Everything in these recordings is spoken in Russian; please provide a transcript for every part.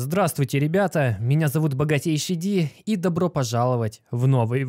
Здравствуйте, ребята, меня зовут Богатейший Ди, и добро пожаловать в новый...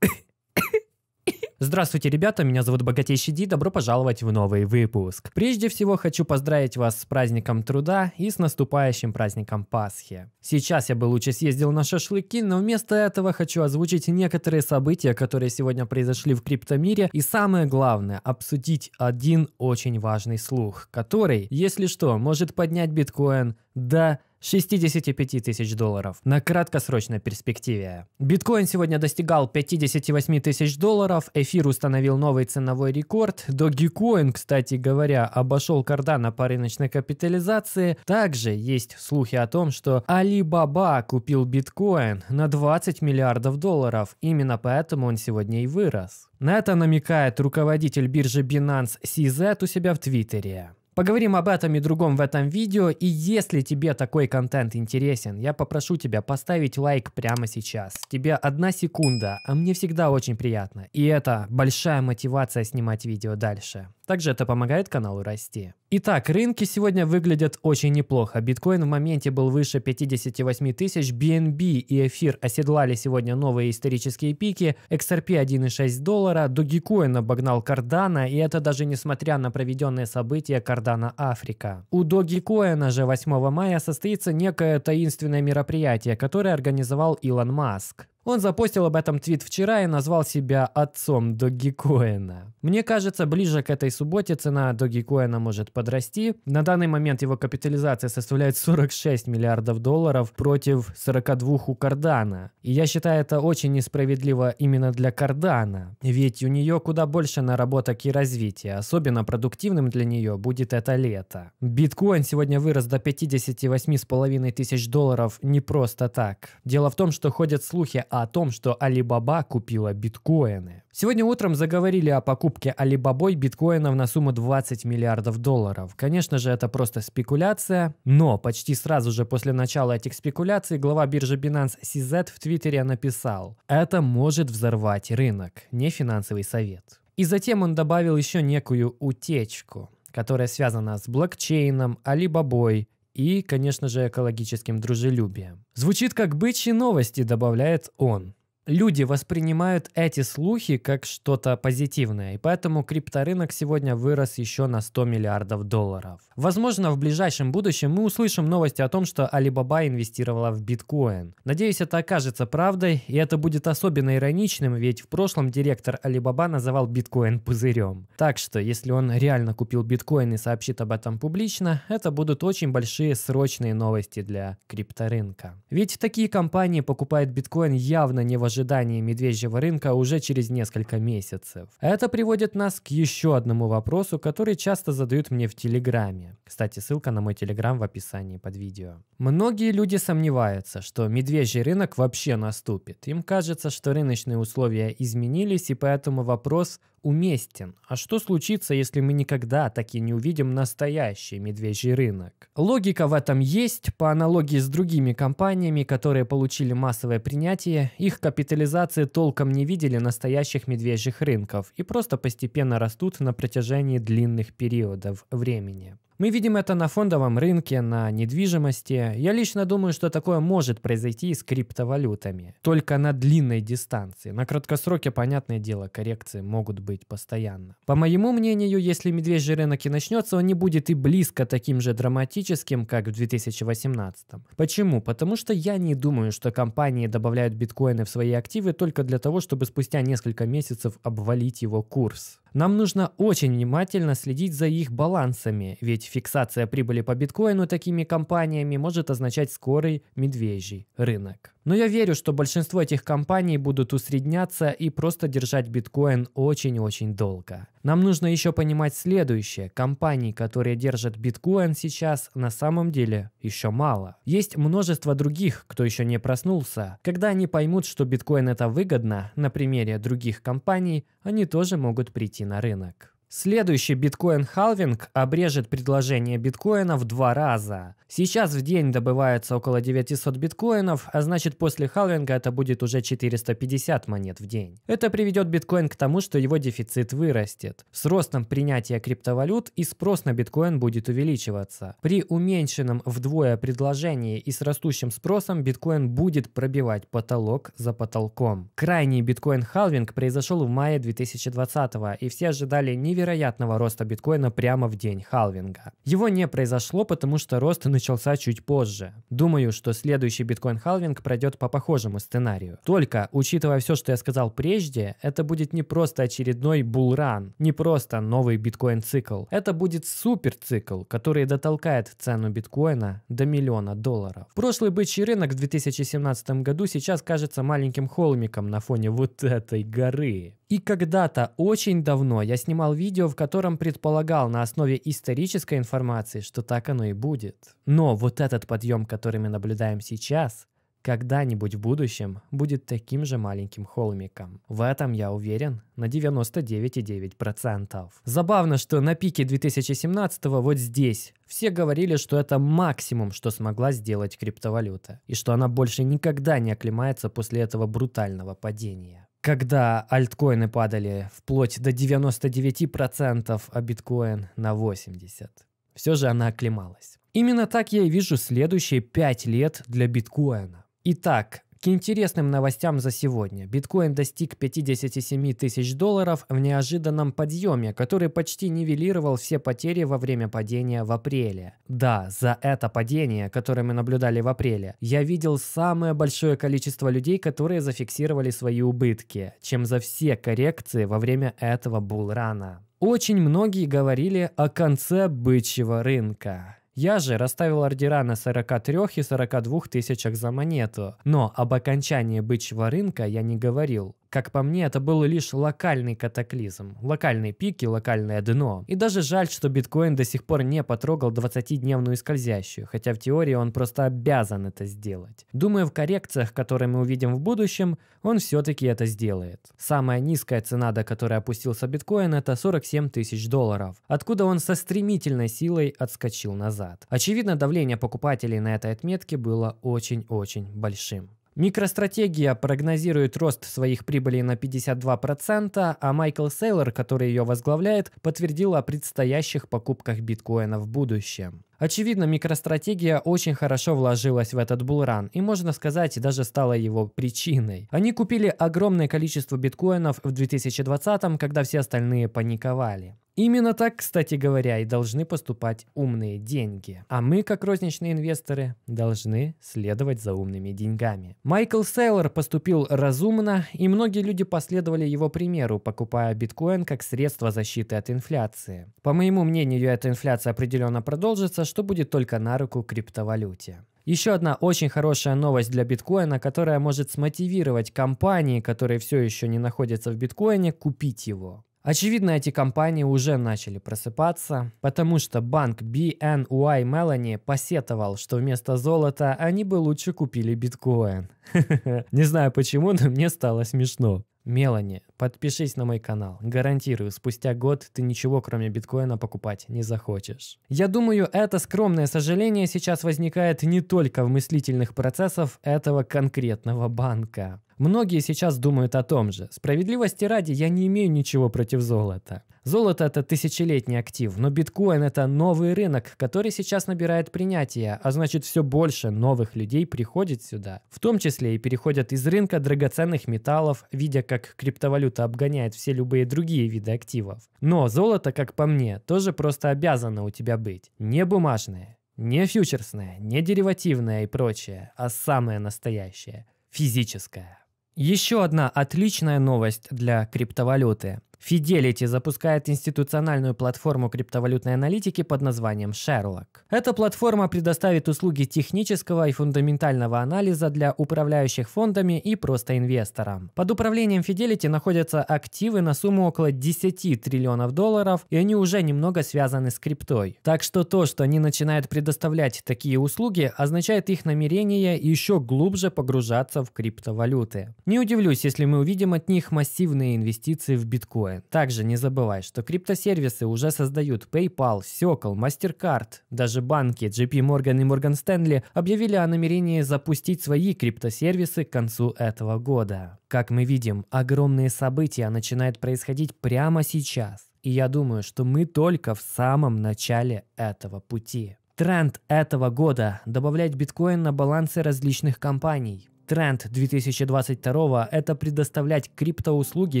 Здравствуйте, ребята, меня зовут Богатейший Ди, добро пожаловать в новый выпуск. Прежде всего хочу поздравить вас с праздником труда и с наступающим праздником Пасхи. Сейчас я бы лучше съездил на шашлыки, но вместо этого хочу озвучить некоторые события, которые сегодня произошли в криптомире, и самое главное, обсудить один очень важный слух, который, если что, может поднять биткоин до... Да 65 тысяч долларов на краткосрочной перспективе. Биткоин сегодня достигал 58 тысяч долларов, эфир установил новый ценовой рекорд, Dogecoin, кстати говоря, обошел Кардана по рыночной капитализации. Также есть слухи о том, что Alibaba купил биткоин на 20 миллиардов долларов, именно поэтому он сегодня и вырос. На это намекает руководитель биржи Binance CZ у себя в Твиттере. Поговорим об этом и другом в этом видео, и если тебе такой контент интересен, я попрошу тебя поставить лайк прямо сейчас. Тебе одна секунда, а мне всегда очень приятно, и это большая мотивация снимать видео дальше. Также это помогает каналу расти. Итак, рынки сегодня выглядят очень неплохо. Биткоин в моменте был выше 58 тысяч, BNB и эфир оседлали сегодня новые исторические пики, XRP 1,6 доллара, Dogecoin обогнал Cardano, и это даже несмотря на проведенные события Cardano Африка. У Dogecoin же 8 мая состоится некое таинственное мероприятие, которое организовал Илон Маск. Он запостил об этом твит вчера и назвал себя отцом Догикоина. Мне кажется, ближе к этой субботе цена Догикоина может подрасти. На данный момент его капитализация составляет 46 миллиардов долларов против 42 у Кардана. И я считаю это очень несправедливо именно для Кардана, ведь у нее куда больше наработок и развития. Особенно продуктивным для нее будет это лето. Биткоин сегодня вырос до 58,5 тысяч долларов не просто так. Дело в том, что ходят слухи о том, что Алибаба купила биткоины. Сегодня утром заговорили о покупке Алибабой биткоинов на сумму 20 миллиардов долларов. Конечно же, это просто спекуляция, но почти сразу же после начала этих спекуляций глава биржи Binance CZ в Твиттере написал «Это может взорвать рынок, не финансовый совет». И затем он добавил еще некую утечку которая связана с блокчейном, Алибабой и, конечно же, экологическим дружелюбием. Звучит как бычьи новости, добавляет он люди воспринимают эти слухи как что-то позитивное, и поэтому крипторынок сегодня вырос еще на 100 миллиардов долларов. Возможно, в ближайшем будущем мы услышим новости о том, что Alibaba инвестировала в биткоин. Надеюсь, это окажется правдой, и это будет особенно ироничным, ведь в прошлом директор Alibaba называл биткоин пузырем. Так что, если он реально купил биткоин и сообщит об этом публично, это будут очень большие срочные новости для крипторынка. Ведь такие компании покупают биткоин явно не невозможно ожидании медвежьего рынка уже через несколько месяцев. Это приводит нас к еще одному вопросу, который часто задают мне в Телеграме. Кстати, ссылка на мой Телеграм в описании под видео. Многие люди сомневаются, что медвежий рынок вообще наступит. Им кажется, что рыночные условия изменились, и поэтому вопрос – уместен. А что случится, если мы никогда так и не увидим настоящий медвежий рынок? Логика в этом есть. По аналогии с другими компаниями, которые получили массовое принятие, их капитализации толком не видели настоящих медвежьих рынков и просто постепенно растут на протяжении длинных периодов времени. Мы видим это на фондовом рынке, на недвижимости. Я лично думаю, что такое может произойти и с криптовалютами. Только на длинной дистанции. На краткосроке, понятное дело, коррекции могут быть постоянно. По моему мнению, если медвежий рынок и начнется, он не будет и близко таким же драматическим, как в 2018. Почему? Потому что я не думаю, что компании добавляют биткоины в свои активы только для того, чтобы спустя несколько месяцев обвалить его курс. Нам нужно очень внимательно следить за их балансами, ведь фиксация прибыли по биткоину такими компаниями может означать скорый медвежий рынок. Но я верю, что большинство этих компаний будут усредняться и просто держать биткоин очень-очень долго. Нам нужно еще понимать следующее. Компаний, которые держат биткоин сейчас, на самом деле еще мало. Есть множество других, кто еще не проснулся. Когда они поймут, что биткоин это выгодно, на примере других компаний, они тоже могут прийти на рынок. Следующий биткоин-халвинг обрежет предложение биткоина в два раза. Сейчас в день добывается около 900 биткоинов, а значит после халвинга это будет уже 450 монет в день. Это приведет биткоин к тому, что его дефицит вырастет. С ростом принятия криптовалют и спрос на биткоин будет увеличиваться. При уменьшенном вдвое предложении и с растущим спросом биткоин будет пробивать потолок за потолком. Крайний биткоин-халвинг произошел в мае 2020 и все ожидали невероятного невероятного роста биткоина прямо в день халвинга. Его не произошло, потому что рост начался чуть позже. Думаю, что следующий биткоин-халвинг пройдет по похожему сценарию. Только, учитывая все, что я сказал прежде, это будет не просто очередной булран, не просто новый биткоин-цикл. Это будет супер цикл, который дотолкает цену биткоина до миллиона долларов. Прошлый бычий рынок в 2017 году сейчас кажется маленьким холмиком на фоне вот этой горы. И когда-то, очень давно, я снимал видео, в котором предполагал на основе исторической информации, что так оно и будет. Но вот этот подъем, который мы наблюдаем сейчас, когда-нибудь в будущем будет таким же маленьким холмиком. В этом я уверен на 99,9%. Забавно, что на пике 2017 вот здесь все говорили, что это максимум, что смогла сделать криптовалюта, и что она больше никогда не оклемается после этого брутального падения когда альткоины падали вплоть до 99%, а биткоин на 80%. Все же она оклемалась. Именно так я и вижу следующие 5 лет для биткоина. Итак, к интересным новостям за сегодня. Биткоин достиг 57 тысяч долларов в неожиданном подъеме, который почти нивелировал все потери во время падения в апреле. Да, за это падение, которое мы наблюдали в апреле, я видел самое большое количество людей, которые зафиксировали свои убытки, чем за все коррекции во время этого булрана. Очень многие говорили о конце бычьего рынка. Я же расставил ордера на 43 и 42 тысячах за монету, но об окончании бычьего рынка я не говорил. Как по мне, это был лишь локальный катаклизм, локальные пики, локальное дно. И даже жаль, что биткоин до сих пор не потрогал 20-дневную скользящую, хотя в теории он просто обязан это сделать. Думаю, в коррекциях, которые мы увидим в будущем, он все-таки это сделает. Самая низкая цена, до которой опустился биткоин, это 47 тысяч долларов, откуда он со стремительной силой отскочил назад. Очевидно, давление покупателей на этой отметке было очень-очень большим. Микростратегия прогнозирует рост своих прибылей на 52%, а Майкл Сейлор, который ее возглавляет, подтвердил о предстоящих покупках биткоина в будущем. Очевидно, микростратегия очень хорошо вложилась в этот булран и, можно сказать, даже стала его причиной. Они купили огромное количество биткоинов в 2020, когда все остальные паниковали. Именно так, кстати говоря, и должны поступать умные деньги. А мы, как розничные инвесторы, должны следовать за умными деньгами. Майкл Сейлор поступил разумно, и многие люди последовали его примеру, покупая биткоин как средство защиты от инфляции. По моему мнению, эта инфляция определенно продолжится, что будет только на руку криптовалюте. Еще одна очень хорошая новость для биткоина, которая может смотивировать компании, которые все еще не находятся в биткоине, купить его. Очевидно, эти компании уже начали просыпаться, потому что банк BNY Melanie посетовал, что вместо золота они бы лучше купили биткоин. Не знаю почему, но мне стало смешно. Мелани, подпишись на мой канал. Гарантирую, спустя год ты ничего кроме биткоина покупать не захочешь. Я думаю, это скромное сожаление сейчас возникает не только в мыслительных процессах этого конкретного банка. Многие сейчас думают о том же. Справедливости ради, я не имею ничего против золота. Золото – это тысячелетний актив, но биткоин – это новый рынок, который сейчас набирает принятие, а значит все больше новых людей приходит сюда. В том числе и переходят из рынка драгоценных металлов, видя, как криптовалюта обгоняет все любые другие виды активов. Но золото, как по мне, тоже просто обязано у тебя быть. Не бумажное, не фьючерсное, не деривативное и прочее, а самое настоящее – физическое. Еще одна отличная новость для криптовалюты. Fidelity запускает институциональную платформу криптовалютной аналитики под названием Sherlock. Эта платформа предоставит услуги технического и фундаментального анализа для управляющих фондами и просто инвесторам. Под управлением Fidelity находятся активы на сумму около 10 триллионов долларов, и они уже немного связаны с криптой. Так что то, что они начинают предоставлять такие услуги, означает их намерение еще глубже погружаться в криптовалюты. Не удивлюсь, если мы увидим от них массивные инвестиции в биткоин готовы. Также не забывай, что криптосервисы уже создают PayPal, Circle, MasterCard. Даже банки JP Morgan и Morgan Stanley объявили о намерении запустить свои криптосервисы к концу этого года. Как мы видим, огромные события начинают происходить прямо сейчас. И я думаю, что мы только в самом начале этого пути. Тренд этого года – добавлять биткоин на балансы различных компаний. Тренд 2022 – это предоставлять криптоуслуги и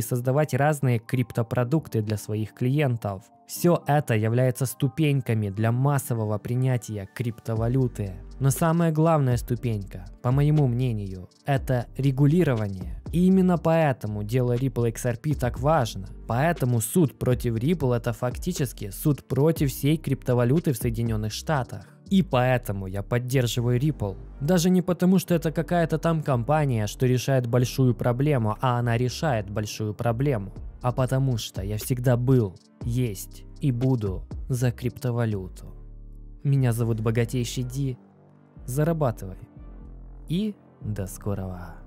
создавать разные криптопродукты для своих клиентов. Все это является ступеньками для массового принятия криптовалюты. Но самая главная ступенька, по моему мнению, это регулирование. И именно поэтому дело Ripple XRP так важно. Поэтому суд против Ripple – это фактически суд против всей криптовалюты в Соединенных Штатах. И поэтому я поддерживаю Ripple. Даже не потому, что это какая-то там компания, что решает большую проблему, а она решает большую проблему. А потому что я всегда был, есть и буду за криптовалюту. Меня зовут Богатейший Ди. Зарабатывай. И до скорого.